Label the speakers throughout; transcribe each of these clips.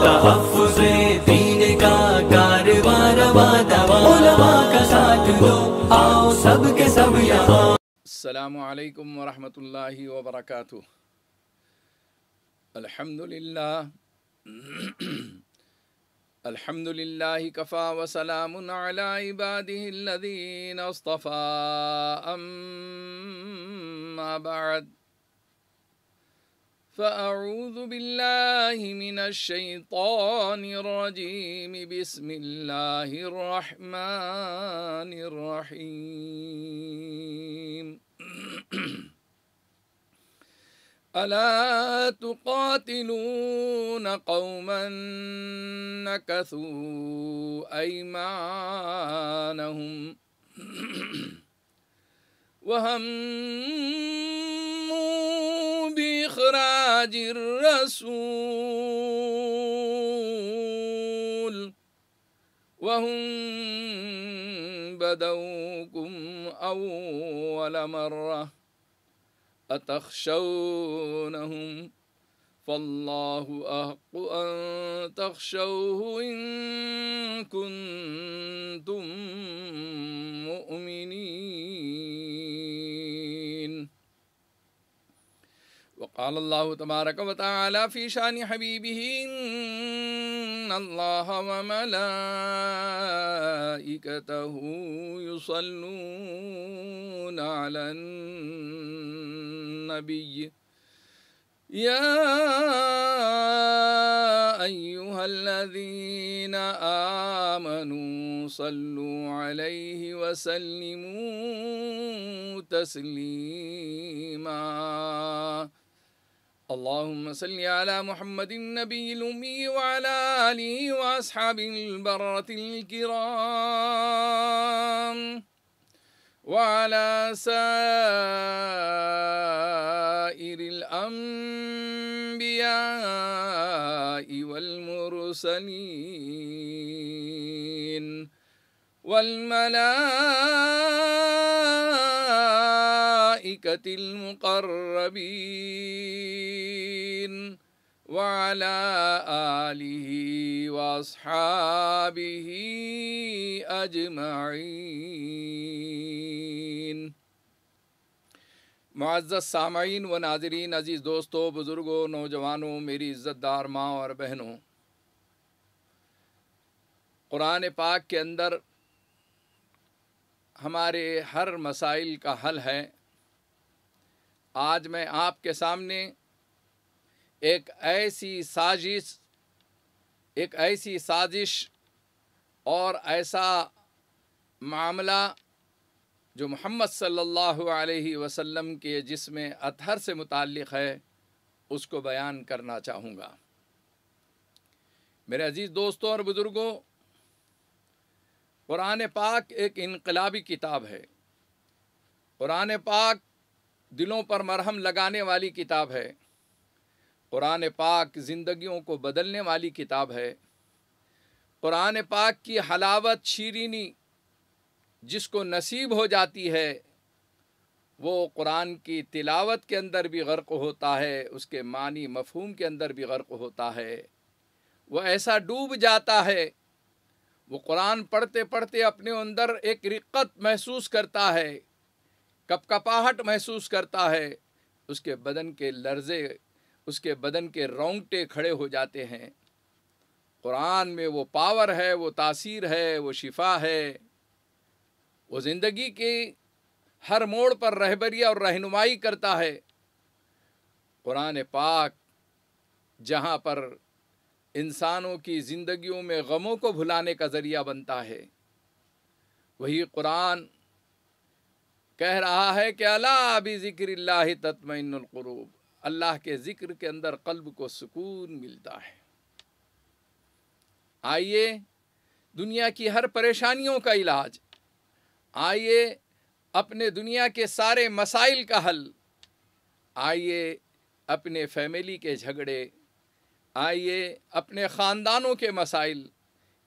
Speaker 1: तहफ़ुज़ दीन का कारवा रवा का साथ दो आओ सब के सब यहाँ अलैकुम वरहमतुल्लाहि व बरकातुहू अल्हम्दुलिल्लाह अल्हम्दुलिल्लाहि कफ़ा व सलामुन अला इबादिहि अल्लज़ीन अस्तफ़ा अम्मा बाद فأعوذ بالله من الشيطان الرجيم بسم الله الرحمن الرحيم ألا تقاتلون قوما نكثوا أيمانهم وهم محمد الرسول وهم بدوكم أول مرة أتخشونهم فالله أحق أن تخشوه إن كنتم مؤمنين وقال الله تبارك وتعالى في شان حبيبه إن الله وملائكته يصلون على النبي يا أيها الذين آمنوا صلوا عليه وسلموا تسليماً اللهم صل على محمد النبي الأمي وعلى آله وأصحاب البرة الكرام وعلى سائر الأنبياء والمرسلين والملائكة الملائكة المقربين وعلى آله وأصحابه أجمعين معज़त सामीन व नाजरीन अज़ीज़ दोस्तों बुज़ुर्गों नौजवानों मेरी इज़्ज़तदार माँ और बहनों क़ुरान पाक के अंदर हमारे हर मसाइल का हल है आज मैं आपके सामने एक ऐसी साजिश एक ऐसी साजिश और ऐसा मामला जो मोहम्मद सल्लल्लाहु अलैहि वसल्लम के जिसमें अतहर से मुतक़ है उसको बयान करना चाहूँगा मेरे अज़ीज़ दोस्तों और बुज़ुर्गों क़ुरान पाक एक इनकलाबी किताब है क़ुरान पाक दिलों पर मरहम लगाने वाली किताब है क़ुरान पाक ज़िंदगियों को बदलने वाली किताब है क़ुरान पाक की हलावत शीरीनी जिसको नसीब हो जाती है वो कुरान की तिलावत के अंदर भी गर्क होता है उसके मानी मफहूम के अंदर भी गर्क होता है वह ऐसा डूब जाता है वो कुरान पढ़ते पढ़ते अपने अंदर एक रिक्कत महसूस करता है कपकपाहट महसूस करता है उसके बदन के लर्जे उसके बदन के रोंगटे खड़े हो जाते हैं कुरान में वो पावर है वो तासीर है वो शिफा है वो ज़िंदगी के हर मोड़ पर रहबरी और रहनुमाई करता है कुरान पाक जहाँ पर इंसानों की ज़िंदगियों में गमों को भुलाने का ज़रिया बनता है वही कुरान कह रहा है कि अला भी ज़िक्र तत्मिनकरूब अल्लाह के ज़िक्र के अंदर कल्ब को सुकून मिलता है आइए दुनिया की हर परेशानियों का इलाज आइए अपने दुनिया के सारे मसाइल का हल आइए अपने फैमिली के झगड़े आइए अपने ख़ानदानों के मसाइल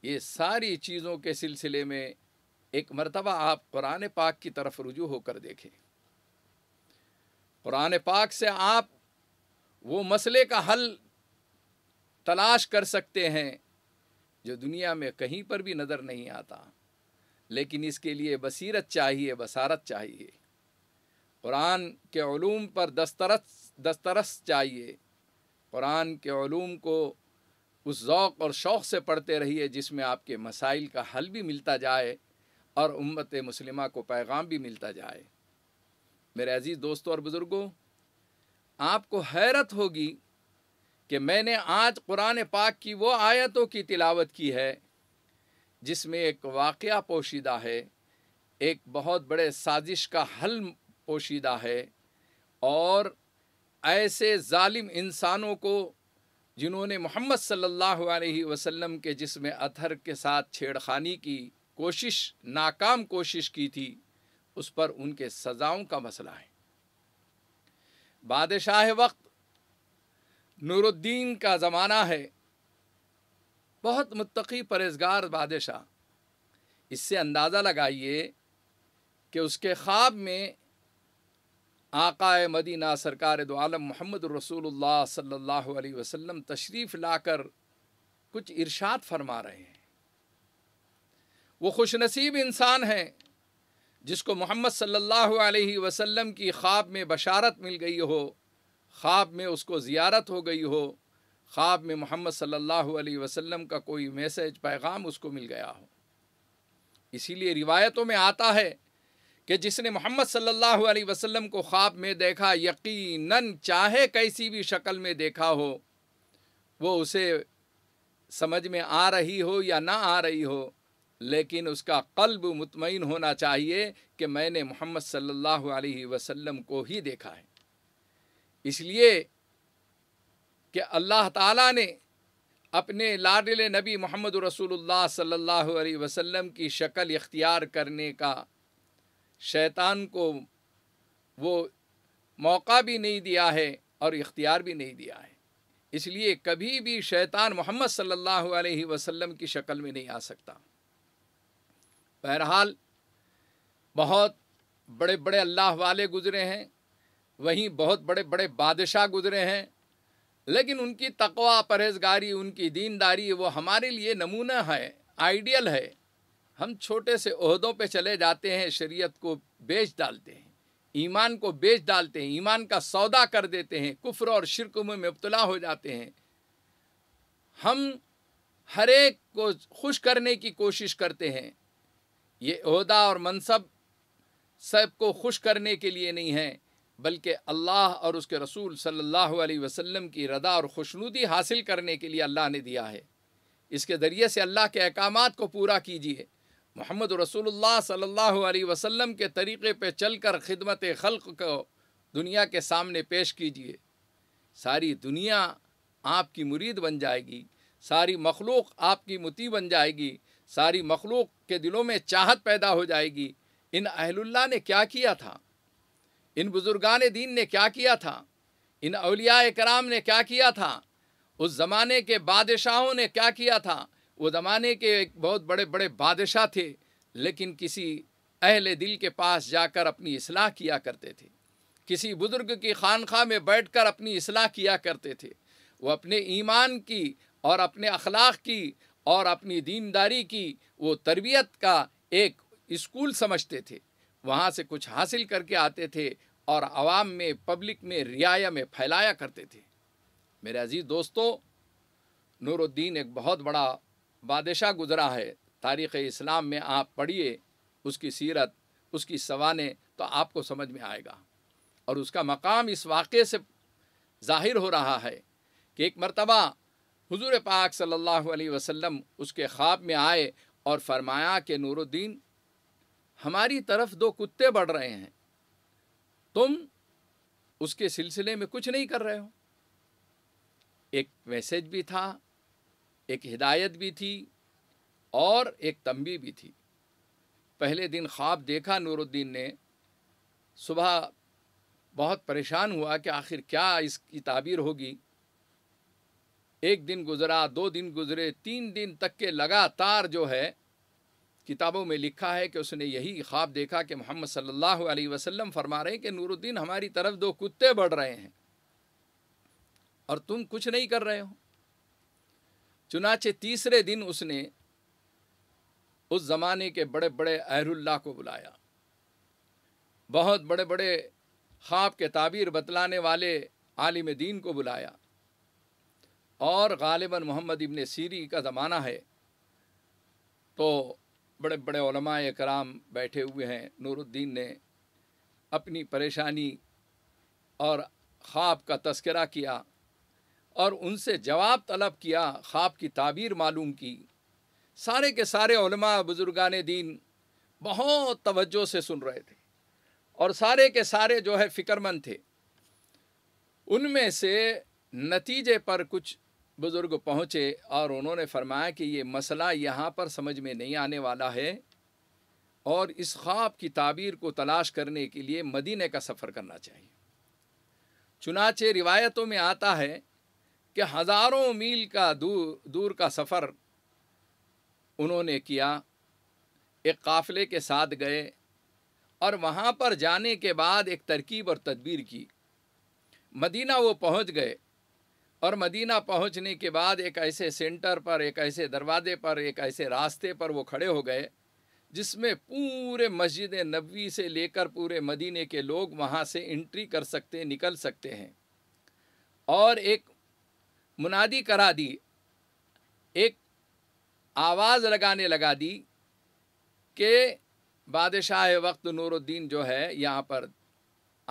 Speaker 1: ये सारी चीज़ों के सिलसिले में एक मरतबा आप कुरान पाक की तरफ रुजू होकर देखें कुरान पाक से आप वो मसले का हल तलाश कर सकते हैं जो दुनिया में कहीं पर भी नज़र नहीं आता लेकिन इसके लिए बसीरत चाहिए बसारत चाहिए कुरान के ूम पर दस्तरस दस्तरस चाहिए कुरान के ूम को उस ओक़ और शौक़ से पढ़ते रहिए जिसमें आपके मसाइल का हल भी मिलता जाए और उम्मत मुस्लिमा को पैगाम भी मिलता जाए मेरे अजीज़ दोस्तों और बुज़ुर्गों आपको हैरत होगी कि मैंने आज कुरान पाक की वो आयतों की तिलावत की है जिसमें एक वाक़ पोशीदा है एक बहुत बड़े साजिश का हल पोशीदा है और ऐसे ालिम इंसानों को जिन्होंने मोहम्मद सल्ला वसलम के जिसम अतहर के साथ छेड़खानी की कोशिश नाकाम कोशिश की थी उस पर उनके सजाओं का मसला है बादशाह वक्त नूरुद्दीन का ज़माना है बहुत मुतकी परहेजगार बादशाह इससे अंदाज़ा लगाइए कि उसके ख्वाब में आकाए मदीना सरकार दो आलम मोहम्मद रसूलुल्लाह सल्लल्लाहु अलैहि वसल्लम तशरीफ़ लाकर कुछ इरशाद फरमा रहे हैं वो खुश नसीब इंसान है जिसको मोहम्मद सल्लल्लाहु अलैहि वसल्लम की ख्वाब में बशारत मिल गई हो ख्वाब में उसको ज़ियारत हो गई हो ख्वाब में मोहम्मद सल्लल्लाहु अलैहि वसल्लम का कोई मैसेज पैगाम उसको मिल गया हो इसीलिए रिवायतों में आता है कि जिसने मोहम्मद सल्लल्लाहु अलैहि वसल्लम को ख्वाब में देखा यकीनन चाहे कैसी भी शक्ल में देखा हो वो उसे समझ में आ रही हो या ना आ रही हो लेकिन उसका कल्ब मुतमिन होना चाहिए कि मैंने मोहम्मद सल्लल्लाहु अलैहि वसल्लम को ही देखा है इसलिए कि अल्लाह ताला ने अपने लाडले नबी मोहम्मद रसूलुल्लाह सल्लल्लाहु अलैहि वसल्लम की शक्ल इख्तियार करने का शैतान को वो मौका भी नहीं दिया है और इख्तियार भी नहीं दिया है इसलिए कभी भी शैतान मोहम्मद सल्लल्लाहु अलैहि वसल्लम की शक्ल में नहीं आ सकता बहरहाल बहुत बड़े बड़े अल्लाह वाले गुज़रे हैं वहीं बहुत बड़े बड़े बादशाह गुज़रे हैं लेकिन उनकी तकवा परहेजगारी उनकी दीनदारी वो हमारे लिए नमूना है आइडियल है हम छोटे से अहदों पे चले जाते हैं शरीयत को बेच डालते हैं ईमान को बेच डालते हैं ईमान का सौदा कर देते हैं कुफ्र और शिरक में मुबतला हो जाते हैं हम हर एक को खुश करने की कोशिश करते हैं ये अहदा और मनसब सब को खुश करने के लिए नहीं है बल्कि अल्लाह और उसके रसूल सल्लल्लाहु अलैहि वसल्लम की रदा और खुशनुदी हासिल करने के लिए अल्लाह ने दिया है इसके ज़रिए से अल्लाह के अहकाम को पूरा कीजिए मोहम्मद रसूलुल्लाह सल्लल्लाहु अलैहि वसल्लम के तरीक़े पे चलकर खिदमत खल्क को दुनिया के सामने पेश कीजिए सारी दुनिया आपकी मुरीद बन जाएगी सारी मखलूक आपकी मुती बन जाएगी सारी मखलूक के दिलों में चाहत पैदा हो जाएगी इन अहलुल्ला ने क्या किया था इन बुज़ुर्गान दीन ने क्या किया था इन अलिया कराम ने क्या किया था उस ज़माने के बादशाहों ने क्या किया था वो ज़माने के एक बहुत बड़े बड़े बादशाह थे लेकिन किसी अहल दिल के पास जाकर अपनी असलाह किया करते थे किसी बुज़ुर्ग की खानखा में बैठ कर अपनी असलाह किया करते थे वो अपने ईमान की और अपने अखलाक की और अपनी दीनदारी की वो तरबियत का एक स्कूल समझते थे वहाँ से कुछ हासिल करके आते थे और आवाम में पब्लिक में रियाया में फैलाया करते थे मेरे अजीज़ दोस्तों नूरुद्दीन एक बहुत बड़ा बादशाह गुजरा है तारीख़ इस्लाम में आप पढ़िए उसकी सीरत उसकी सवाने तो आपको समझ में आएगा और उसका मकाम इस वाक़े से ज़ाहिर हो रहा है कि एक मरतबा हुजूर पाक सल्लल्लाहु अलैहि वसल्लम उसके ख्वाब में आए और फरमाया कि नूरुद्दीन हमारी तरफ दो कुत्ते बढ़ रहे हैं तुम उसके सिलसिले में कुछ नहीं कर रहे हो एक मैसेज भी था एक हिदायत भी थी और एक तंबी भी थी पहले दिन ख्वाब देखा नूरुद्दीन ने सुबह बहुत परेशान हुआ कि आखिर क्या इसकी ताबीर होगी एक दिन गुजरा दो दिन गुजरे तीन दिन तक के लगातार जो है किताबों में लिखा है कि उसने यही ख्वाब देखा कि मोहम्मद सल्लल्लाहु अलैहि वसल्लम फरमा रहे हैं कि नूरुद्दीन हमारी तरफ दो कुत्ते बढ़ रहे हैं और तुम कुछ नहीं कर रहे हो चुनाचे तीसरे दिन उसने उस ज़माने के बड़े बड़े अहरुल्ला को बुलाया बहुत बड़े बड़े ख्वाब के ताबीर बतलाने वाले आलिम दीन को बुलाया और गालिबा मोहम्मद इबन सीरी का ज़माना है तो बड़े बड़े कराम बैठे हुए हैं नूरुद्दीन ने अपनी परेशानी और ख्वाब का तस्करा किया और उनसे जवाब तलब किया ख्वाब की ताबीर मालूम की सारे के सारे बुज़ुर्गान दीन बहुत तवज्जो से सुन रहे थे और सारे के सारे जो है फ़िक्रमंद थे उनमें से नतीजे पर कुछ बुज़ुर्ग पहुँचे और उन्होंने फरमाया कि ये मसला यहाँ पर समझ में नहीं आने वाला है और इस ख्वाब की ताबीर को तलाश करने के लिए मदीने का सफ़र करना चाहिए चुनाचे रिवायतों में आता है कि हज़ारों मील का दूर दूर का सफ़र उन्होंने किया एक काफ़िले के साथ गए और वहाँ पर जाने के बाद एक तरकीब और तदबीर की मदीना वो पहुँच गए और मदीना पहुंचने के बाद एक ऐसे सेंटर पर एक ऐसे दरवाजे पर एक ऐसे रास्ते पर वो खड़े हो गए जिसमें पूरे मस्जिद नबी से लेकर पूरे मदीने के लोग वहाँ से एंट्री कर सकते निकल सकते हैं और एक मुनादी करा दी एक आवाज़ लगाने लगा दी कि बादशाह वक्त नूरुद्दीन जो है यहाँ पर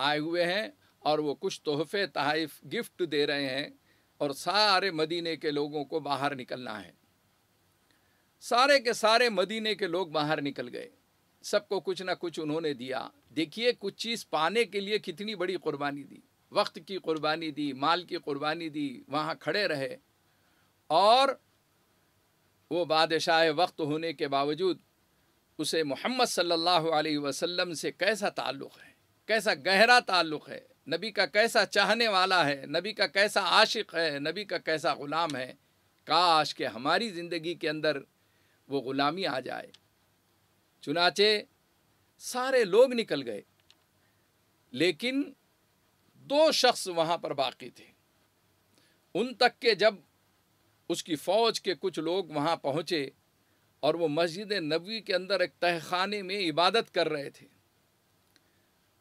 Speaker 1: आए हुए हैं और वो कुछ तोहफे तहफ़ गिफ्ट दे रहे हैं और सारे मदीने के लोगों को बाहर निकलना है सारे के सारे मदीने के लोग बाहर निकल गए सबको कुछ ना कुछ उन्होंने दिया देखिए कुछ चीज़ पाने के लिए कितनी बड़ी कुर्बानी दी वक्त की कुर्बानी दी माल की कुर्बानी दी वहाँ खड़े रहे और वो बादशाह वक्त होने के बावजूद उसे मोहम्मद सल्लल्लाहु अलैहि वसल्लम से कैसा ताल्लुक़ है कैसा गहरा ताल्लुक़ है नबी का कैसा चाहने वाला है नबी का कैसा आशिक है नबी का कैसा ग़ुलाम है काश के हमारी ज़िंदगी के अंदर वो ग़ुलामी आ जाए चुनाचे सारे लोग निकल गए लेकिन दो शख्स वहाँ पर बाकी थे उन तक के जब उसकी फ़ौज के कुछ लोग वहाँ पहुँचे और वो मस्जिद नबी के अंदर एक तहखाने में इबादत कर रहे थे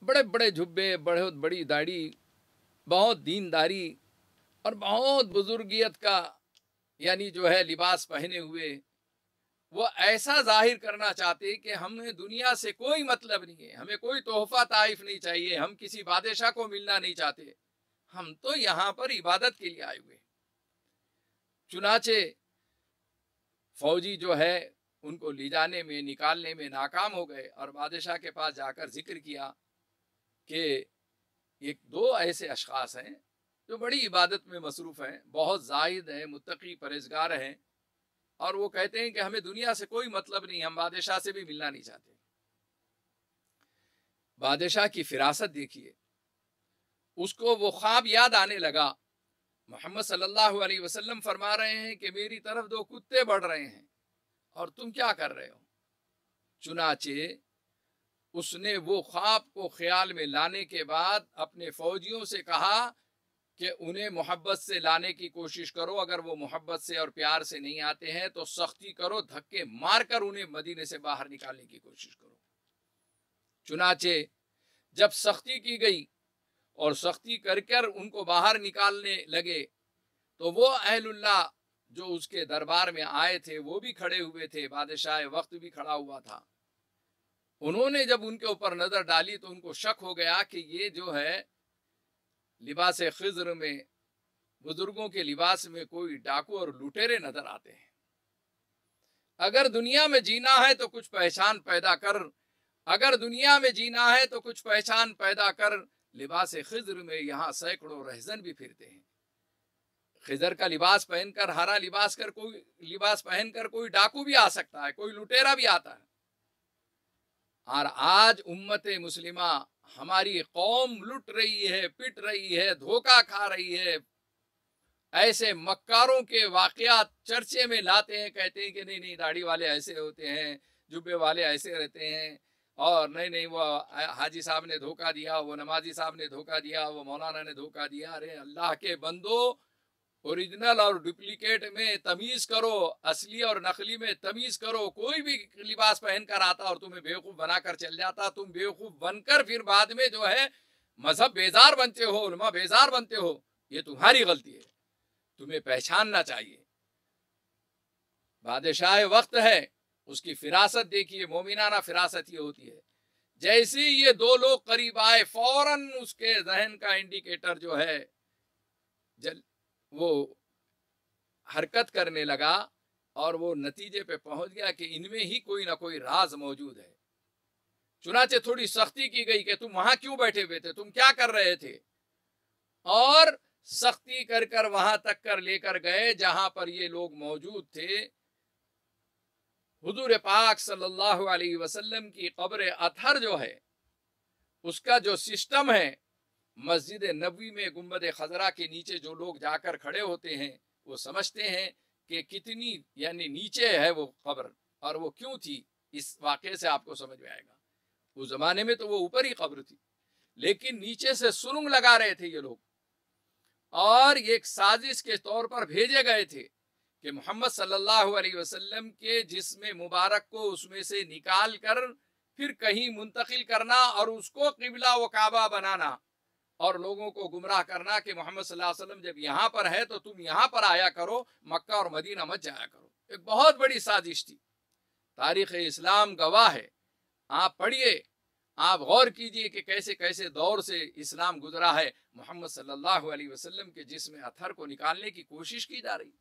Speaker 1: बड़े बड़े झुब्बे बड़े बड़ी दाढ़ी बहुत दीनदारी और बहुत बुजुर्गियत का यानी जो है लिबास पहने हुए वो ऐसा जाहिर करना चाहते कि हमें दुनिया से कोई मतलब नहीं है हमें कोई तोहफा ताइफ नहीं चाहिए हम किसी बादशाह को मिलना नहीं चाहते हम तो यहाँ पर इबादत के लिए आए हुए चुनाचे फौजी जो है उनको ले जाने में निकालने में नाकाम हो गए और बादशाह के पास जाकर जिक्र किया कि एक दो ऐसे अशास हैं जो बड़ी इबादत में मसरूफ़ हैं बहुत जाहिद हैं मुतकी परहेजगार हैं और वो कहते हैं कि हमें दुनिया से कोई मतलब नहीं हम बादशाह से भी मिलना नहीं चाहते बादशाह की फिरासत देखिए उसको वो ख्वाब याद आने लगा मोहम्मद सल्लल्लाहु अलैहि वसल्लम फरमा रहे हैं कि मेरी तरफ दो कुत्ते बढ़ रहे हैं और तुम क्या कर रहे हो चुनाचे उसने वो ख्वाब को ख्याल में लाने के बाद अपने फौजियों से कहा कि उन्हें मोहब्बत से लाने की कोशिश करो अगर वो मोहब्बत से और प्यार से नहीं आते हैं तो सख्ती करो धक्के मार कर उन्हें मदीने से बाहर निकालने की कोशिश करो चुनाचे जब सख्ती की गई और सख्ती कर कर उनको बाहर निकालने लगे तो वो अहलुल्ला जो उसके दरबार में आए थे वो भी खड़े हुए थे बादशाह वक्त भी खड़ा हुआ था उन्होंने जब उनके ऊपर नज़र डाली तो उनको शक हो गया कि ये जो है लिबास खजर में बुजुर्गों के लिबास में कोई डाकू और लुटेरे नजर आते हैं अगर दुनिया में जीना है तो कुछ पहचान पैदा कर अगर दुनिया में जीना है तो कुछ पहचान पैदा कर लिबास खजर में यहाँ सैकड़ों रहजन भी फिरते हैं खिजर का लिबास पहनकर हरा लिबास कर कोई लिबास पहनकर कोई डाकू भी आ सकता है कोई लुटेरा भी आता है और आज उम्मत मुस्लिमा हमारी कौम लुट रही है पिट रही है धोखा खा रही है ऐसे मक्कारों के वाकयात चर्चे में लाते हैं कहते हैं कि नहीं नहीं दाढ़ी वाले ऐसे होते हैं जुब्बे वाले ऐसे रहते हैं और नहीं नहीं वो हाजी साहब ने धोखा दिया वो नमाजी साहब ने धोखा दिया वो मौलाना ने धोखा दिया अरे अल्लाह के बंदो ओरिजिनल और डुप्लीकेट में तमीज़ करो असली और नकली में तमीज़ करो कोई भी लिबास पहन कर आता और तुम्हें बेवकूफ़ बनाकर चल जाता तुम बेवकूफ़ बनकर फिर बाद में जो है मजहब बेजार बनते हो उलमा बेजार बनते हो ये तुम्हारी गलती है तुम्हें पहचानना चाहिए बादशाह वक्त है उसकी फिरासत देखिए मोमिनाना फिरासत ये होती है जैसे ये दो लोग करीब आए फौरन उसके जहन का इंडिकेटर जो है जल वो हरकत करने लगा और वो नतीजे पे पहुंच गया कि इनमें ही कोई ना कोई राज मौजूद है चुनाचे थोड़ी सख्ती की गई कि तुम वहां क्यों बैठे हुए थे तुम क्या कर रहे थे और सख्ती कर कर वहां तक कर लेकर गए जहां पर ये लोग मौजूद थे हुजूर पाक सल्लल्लाहु अलैहि वसल्लम की कब्र अथर जो है उसका जो सिस्टम है मस्जिद नबी में गुम्बद खजरा के नीचे जो लोग जाकर खड़े होते हैं वो समझते हैं कि कितनी यानी नीचे है वो खबर और वो क्यों थी इस वाक़े से आपको समझ में आएगा उस ज़माने में तो वो ऊपर ही खबर थी लेकिन नीचे से सुरंग लगा रहे थे ये लोग और ये एक साजिश के तौर पर भेजे गए थे कि मोहम्मद सल्लल्लाहु अलैहि वसल्लम के जिसमें मुबारक को उसमें से निकाल कर फिर कहीं मुंतकिल करना और उसको किबला व काबा बनाना और लोगों को गुमराह करना कि मोहम्मद सल्लल्लाहु अलैहि वसल्लम जब यहाँ पर है तो तुम यहाँ पर आया करो मक्का और मदीना मत जाया करो एक बहुत बड़ी साजिश थी तारीख इस्लाम गवाह है आप पढ़िए आप गौर कीजिए कि कैसे कैसे दौर से इस्लाम गुजरा है मोहम्मद सल्लल्लाहु अलैहि वसल्लम के जिसम अथर को निकालने की कोशिश की जा रही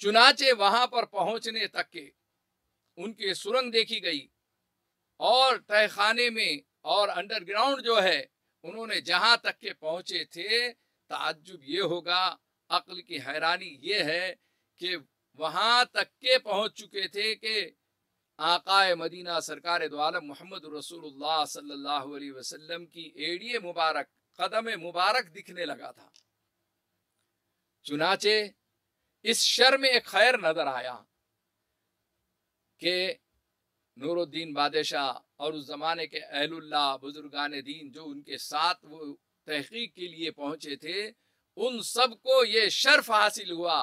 Speaker 1: चुनाचे वहां पर पहुंचने तक के उनके सुरंग देखी गई और तहखाने में और अंडरग्राउंड जो है उन्होंने जहां तक के पहुंचे थे ताज्जुब ये होगा अक्ल की हैरानी ये है कि वहां तक के पहुंच चुके थे कि आकाए मदीना सरकार द्वारा मोहम्मद रसूलुल्लाह सल्लल्लाहु अलैहि वसल्लम की एड़िए मुबारक कदम मुबारक दिखने लगा था चुनाचे इस शर में एक खैर नजर आया कि नूरुद्दीन बादशाह और उस ज़माने के अहलुल्ला बुजुर्गान दीन जो उनके साथ वो तहकीक के लिए पहुँचे थे उन सबको ये शर्फ हासिल हुआ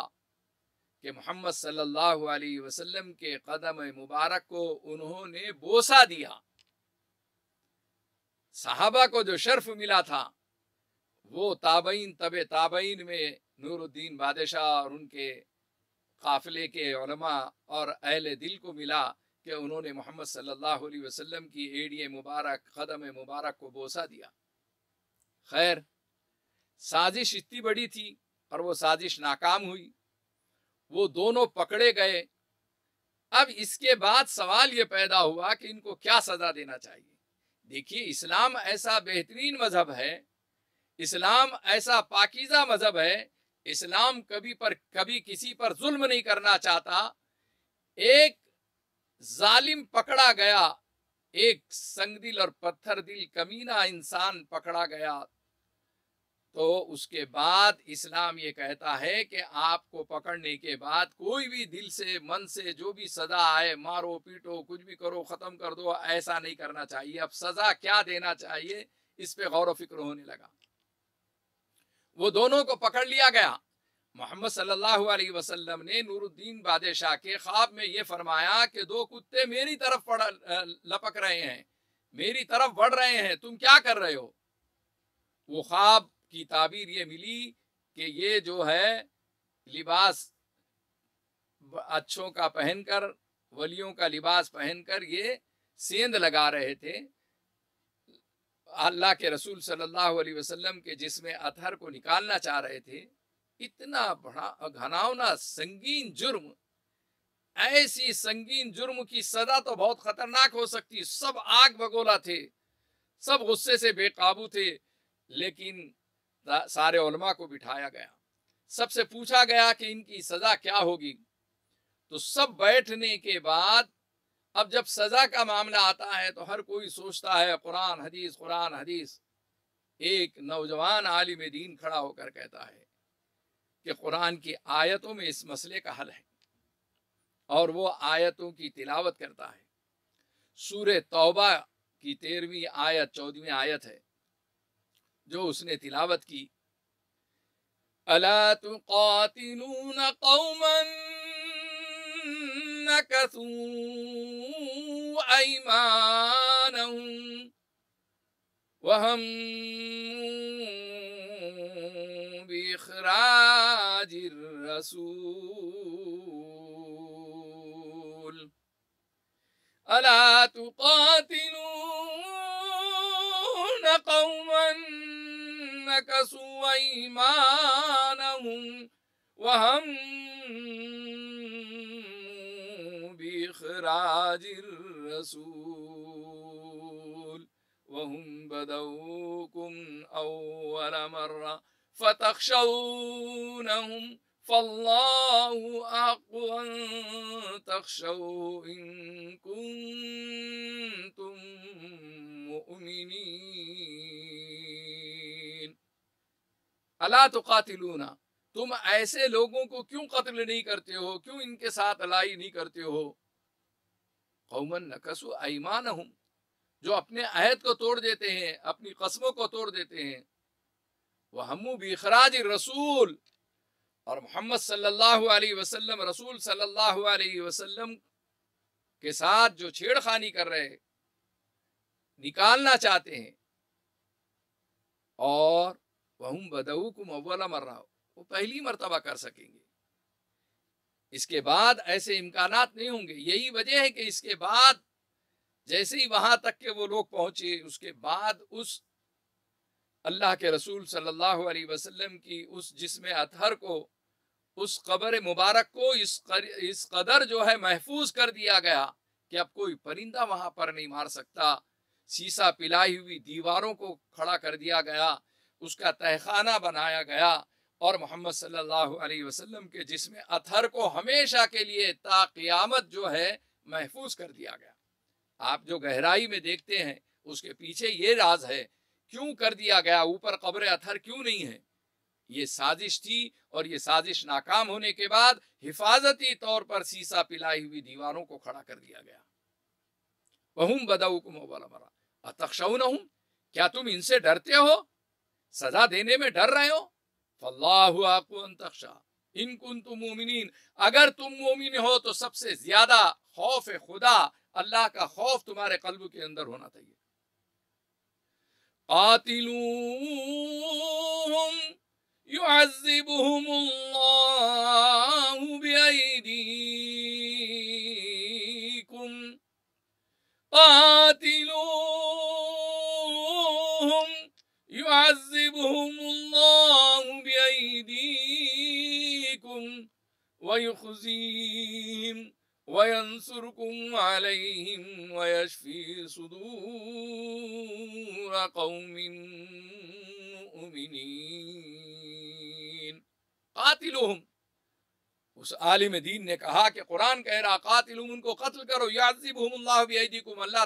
Speaker 1: कि मोहम्मद सल्लल्लाहु अलैहि वसल्लम के कदम मुबारक को उन्होंने बोसा दिया साहबा को जो शर्फ मिला था वो ताबईन तब ताबईन में नूरुद्दीन बादशाह और उनके काफिले के और अहले दिल को मिला कि उन्होंने मोहम्मद सल्लल्लाहु अलैहि वसल्लम की एड़ी मुबारक कदम मुबारक को बोसा दिया खैर साजिश इतनी बड़ी थी और वो साजिश नाकाम हुई वो दोनों पकड़े गए अब इसके बाद सवाल ये पैदा हुआ कि इनको क्या सज़ा देना चाहिए देखिए इस्लाम ऐसा बेहतरीन मज़हब है इस्लाम ऐसा पाकिज़ा मज़हब है इस्लाम कभी पर कभी किसी पर जुल्म नहीं करना चाहता एक जालिम पकड़ा गया एक संगदिल और पत्थर दिल कमीना इंसान पकड़ा गया तो उसके बाद इस्लाम ये कहता है कि आपको पकड़ने के बाद कोई भी दिल से मन से जो भी सजा आए मारो पीटो कुछ भी करो ख़त्म कर दो ऐसा नहीं करना चाहिए अब सज़ा क्या देना चाहिए इस पे गौर व फिक्र होने लगा वो दोनों को पकड़ लिया गया मोहम्मद सल्लल्लाहु अलैहि वसल्लम ने नूरुद्दीन बादशाह के ख्वाब में ये फरमाया कि दो कुत्ते मेरी तरफ पड़ लपक रहे हैं मेरी तरफ बढ़ रहे हैं तुम क्या कर रहे हो वो ख्वाब की ताबीर ये मिली कि ये जो है लिबास अच्छों का पहनकर वलियों का लिबास पहनकर ये सेंध लगा रहे थे अल्लाह के रसूल सल्लल्लाहु अलैहि वसल्लम के जिसमें अतहर को निकालना चाह रहे थे इतना बड़ा घनावना संगीन जुर्म ऐसी संगीन जुर्म की सजा तो बहुत खतरनाक हो सकती सब आग बगोला थे सब गुस्से से बेकाबू थे लेकिन सारे उलमा को बिठाया गया सबसे पूछा गया कि इनकी सजा क्या होगी तो सब बैठने के बाद अब जब सजा का मामला आता है तो हर कोई सोचता है कुरान हदीस कुरान हदीस एक नौजवान आलिम दीन खड़ा होकर कहता है कि कुरान की आयतों में इस मसले का हल है और वो आयतों की तिलावत करता है सूर्य तौबा की तेरहवीं आयत चौदहवीं आयत है जो उसने तिलावत की अला कौमन नकसू ऐमानहुम वहम إخراج الرسول ألا تقاتلون قوما نكسوا أيمانهم وهموا بإخراج الرسول وهم بدوكم أول مرة فتخشونهم فالله أحق أن تخشوا إن كنتم مؤمنين ألا تقاتلون तुम ऐसे लोगों को क्यों कत्ल नहीं करते हो क्यों इनके साथ अलाई नहीं करते हो कौमन नकसु ऐमान जो अपने अहद को तोड़ देते हैं अपनी कस्मों को तोड़ देते हैं वह वहमु बखराज रसूल और मोहम्मद सल्लल्लाहु अलैहि वसल्लम रसूल सल्लल्लाहु अलैहि वसल्लम के साथ जो छेड़खानी कर रहे निकालना चाहते हैं और वह बदऊ को मवला मर रहा वो पहली मरतबा कर सकेंगे इसके बाद ऐसे इम्कान नहीं होंगे यही वजह है कि इसके बाद जैसे ही वहां तक के वो लोग पहुंचे उसके बाद उस अल्लाह के रसूल सल्लल्लाहु अलैहि वसल्लम की उस जिसम अतहर को उस खबर मुबारक को इस कर, इस कदर जो है महफूज कर दिया गया कि अब कोई परिंदा वहाँ पर नहीं मार सकता शीशा पिलाई हुई दीवारों को खड़ा कर दिया गया उसका तहखाना बनाया गया और मोहम्मद सल्लल्लाहु अलैहि वसल्लम के जिसम अतहर को हमेशा के लिए ताक़ियामत जो है महफूज कर दिया गया आप जो गहराई में देखते हैं उसके पीछे ये राज है क्यों कर दिया गया ऊपर कब्र अथर क्यों नहीं है ये साजिश थी और ये साजिश नाकाम होने के बाद हिफाजती तौर पर सीसा पिलाई हुई दीवारों को खड़ा कर दिया गया वहम बदाउकुम वलमरा अतक्षौन क्या तुम इनसे डरते हो सजा देने में डर रहे हो फल्लाह इनकुन तुम मोमिन अगर तुम मोमिन हो तो सबसे ज्यादा खौफ खुदा अल्लाह का खौफ तुम्हारे कल्ब के अंदर होना चाहिए قاتلوهم يعذبهم الله بأيديكم قاتلوهم يعذبهم الله بأيديكم ويخزيهم وينصركم عليهم ويشفي صدور قوم مؤمنين قاتلهم उस आलिम दीन ने कहा कि कुरान कह रहा कातिल उनको कत्ल करो याजिबुम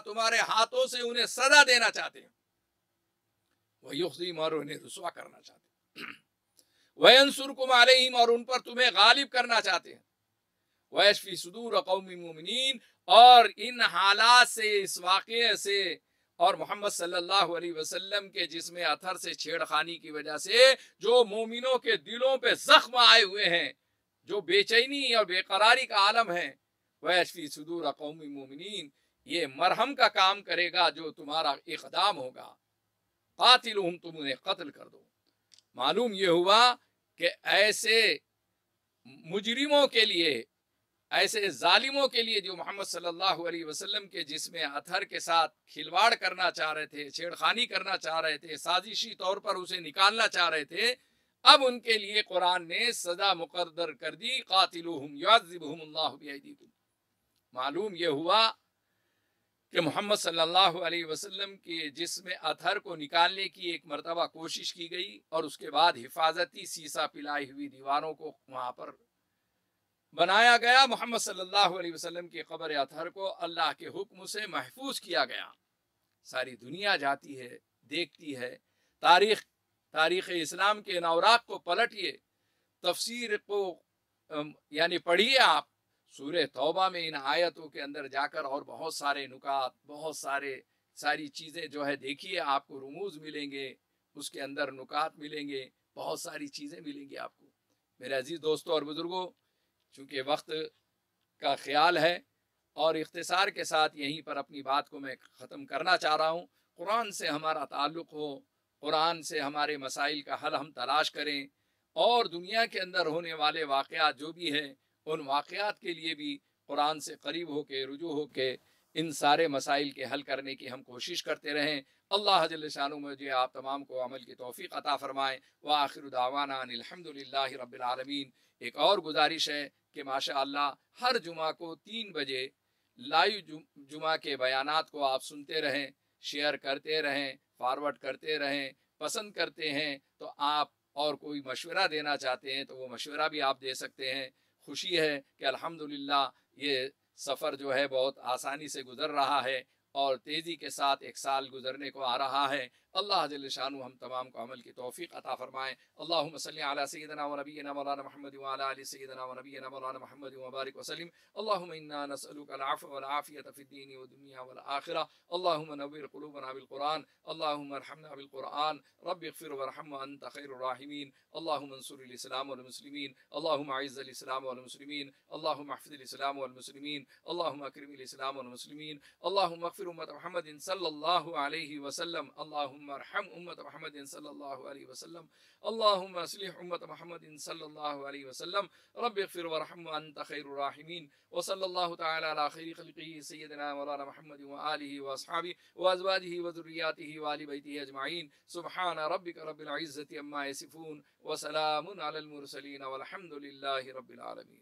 Speaker 1: तुम्हारे हाथों से उन्हें सजा देना चाहते हैं वह उन्हें रसवा करना चाहते हैं वयनसुर कुमार और उन पर तुम्हें गालिब करना चाहते हैं वैशफी सदूर कौमी मोमिन और इन हालात से इस वाक़े से और मोहम्मद सल्लल्लाहु अलैहि वसल्लम के जिसमें अथर से छेड़खानी की वजह से जो मोमिनों के दिलों पे जख्म आए हुए हैं जो बेचैनी और बेकरारी का आलम है वैशफी सदूर कौमी मोमिन ये मरहम का काम करेगा जो तुम्हारा इकदाम होगा कातिल हम तुम उन्हें कत्ल कर दो मालूम ये हुआ कि ऐसे मुजरिमों के लिए ऐसे जालिमों के लिए जो मोहम्मद सल्लल्लाहु अलैहि वसल्लम के जिसमें अथर के साथ खिलवाड़ करना चाह रहे थे छेड़खानी करना चाह रहे थे साजिशी तौर पर उसे निकालना चाह रहे थे अब उनके लिए कुरान ने सजा मुकदर कर दी कातिलुम मालूम यह हुआ कि मोहम्मद सल्लल्लाहु अलैहि वसल्लम के जिसमें अथर को निकालने की एक मरतबा कोशिश की गई और उसके बाद हिफाजती सीसा पिलाई हुई दीवारों को वहाँ पर बनाया गया मोहम्मद सल्लल्लाहु अलैहि वसल्लम की खबर अतहर को अल्लाह के हुक्म से महफूज किया गया सारी दुनिया जाती है देखती है तारीख तारीख इस्लाम के नौराक को पलटिए तफसीर को यानी पढ़िए आप सूर तौबा में इन आयतों के अंदर जाकर और बहुत सारे नुकात बहुत सारे सारी चीज़ें जो है देखिए आपको रमूज मिलेंगे उसके अंदर नुकात मिलेंगे बहुत सारी चीज़ें मिलेंगी आपको मेरे अजीज़ दोस्तों और बुज़ुर्गों चूँकि वक्त का ख्याल है और इख्तसार के साथ यहीं पर अपनी बात को मैं ख़त्म करना चाह रहा हूँ कुरान से हमारा ताल्लुक़ हो कुरान से हमारे मसाइल का हल हम तलाश करें और दुनिया के अंदर होने वाले वाक़ जो भी हैं उन वाक़ के लिए भी कुरान से करीब होके रुजू के इन सारे मसाइल के हल करने की हम कोशिश करते रहें अल्लाह जल्लान मुझे आप तमाम को अमल की तोफ़ी अता फ़रमाएँ व आखिर दावाना रबालमीन एक और गुजारिश है कि माशा हर जुमा को तीन बजे लाइव जुमा के बयान को आप सुनते रहें शेयर करते रहें फारवर्ड करते रहें पसंद करते हैं तो आप और कोई मशवरा देना चाहते हैं तो वो मशवरा भी आप दे सकते हैं खुशी है कि अलहमदिल्ला ये सफ़र जो है बहुत आसानी से गुजर रहा है और तेज़ी के साथ एक साल गुजरने को आ रहा है अल्लाह जल शान हम तमाम को अमल की तोफ़ी अता फ़रमाएँ अल्लाह सल सैदना वनबी मौलाना महमद वाली नबी वनबी महमद मबारक वसलम अल्लाह नसलफ़ वलाफ़ियत फ़िद्दीन वदुनिया वलाखिरा अल्लाह नबीर क़लूबना बिलकुरान अल्लाह रहमना बिलकुरान रब फिर वरहम अनत खैरमीन अल्लाह मंसूरस्लाम वमसलमिन अल्लाह आज़्ज़लाम वसलम अल्लाह अल्लाहम उम्मत महमद वसल्लम अल्लाहम असलिह उम्मत महमद वसल्लम रब फिर वरहम अंत खैरमीन वसल्ला तखिर खलकी सैदना मौलाना महमद वाली वसहाबी वाजवाजी वजुरियाती वाली बैती अजमाइन सुबहान रबिक रबिलज़त अम्मा सिफ़ून वसलामसलिन वलहमदिल्ला रबालमीन